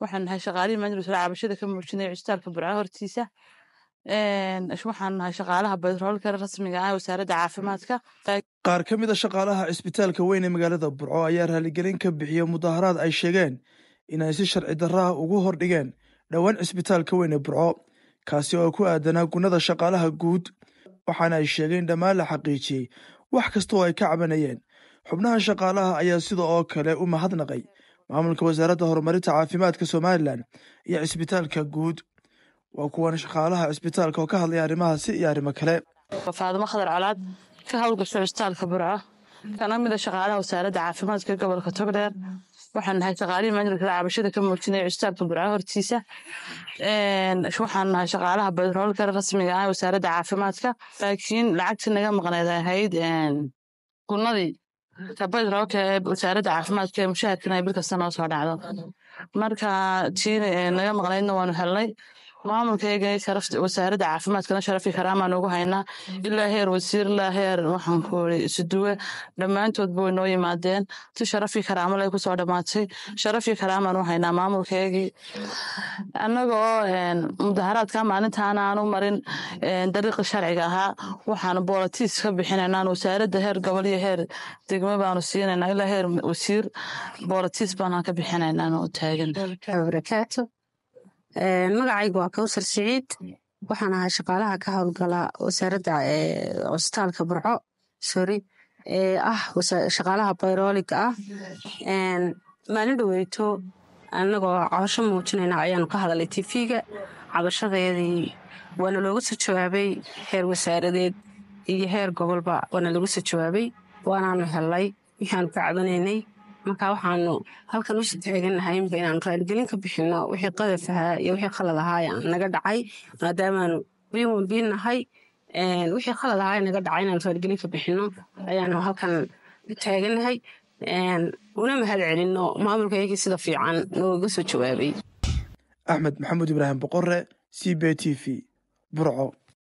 waxaan nahay shaqaalihi maanta rasuul cabashada ka muujinaya cisbitaalka burca ah, hortiisa waxaan shaqaalaha batroolka rasmiga ah wasaaradda caafimaadka qaar ka mid a ah shaqaalaha cisbitaalka weyn ee magaalada burco ayaa raaligelin ka bixiya mudaaharaad ay sheegeen inay si sharci darraha ugu hor dhigeen dhowaan cisbitaalka weyn ee burco kaasi oo ku aadanaa gunnada shaqaalaha guud waxaana ay sheegeen dhammaan la xaqiijiyey wax kasta oo ay ka cabanayeen xubnaha shaqaalaha ayaa sida oo kale u mahadnaqay maamulka wasaaradda horumarinta caafimaadka somalilan iyo cisbitaalka guud waa kuwan shaqaalaha cisbitaalka oo ka hadlaya arrimahaasi iyo arrimo kale faadimo khadar calaad ka howlgasho cisbitaalka burco kana mida ah shaqaalaha wasaaradda caafimaadka gobolka togdheer waxaan nahay shaqaalihii maajirka cabashada ka muujinaya cisbitaalka burco hortiisa waxaan nahay shaqaalaha batroolka rasmiga ah wasaaradda caafimaadka laakiin lacagta naga maqneed ahayd gunadii kabadi wasaaradda caafimaadka ee mushaharka ay bil kasta noo soo dhacdo marka tii naga maqlaydna waanu helnay maamulkeyga wasaaradda caafimaadkana sharafi karaamaan ugu haynaa mm-hmm. ilaa heer wasiir ilaa heer waxaanku ii isuduwe dhammaantoodba way noo yimaadeen ti sharafi karaamale ku soo dhammaatay mm-hmm. sharafi karaamaan u haynaa maamulkeygii annagoo mudaharaadka maalintaan aanu marin dariiqi sharciga ahaa waxaanu boolotiis ka bixinanaan wasaaradda heer gobol iyo heer degmo baanu siinanaa ilaa heer wasiir boolotiis baanaan ka bixinanaan oo taagan magacaygu waa kawsar siciid mm. waxaan ahaa shaqaalaha ka howlgala wasaaradda cusbitaalka burco sori ee ah shaqaalaha bayrooliga ah maalin dhoweyto anagoo cabasho muujinayna ayaanu ka hadalay tifiga cabashadeedii waana looga soo jawaabay heer wasaaradeed iyo heer gobolba waana loogu soo jawaabay waanaanu helnay wixi aanu ka cabanaynay marka waxaanu halkan usha taagannahay imika inaanu raaligelin ka bixino wixii qadaf ahaa iyo wixii khalad ahaaya naga dhacay maadaamaanu human being nahay wixii khalad ahaaya naga dhacay inaanu raaligelin ka bixino ayaanu halkan u una mahad celino maamulka iyagii sida fiican nooga soo jawaabay axmed maxamuud ibraahim boqore c b t v burco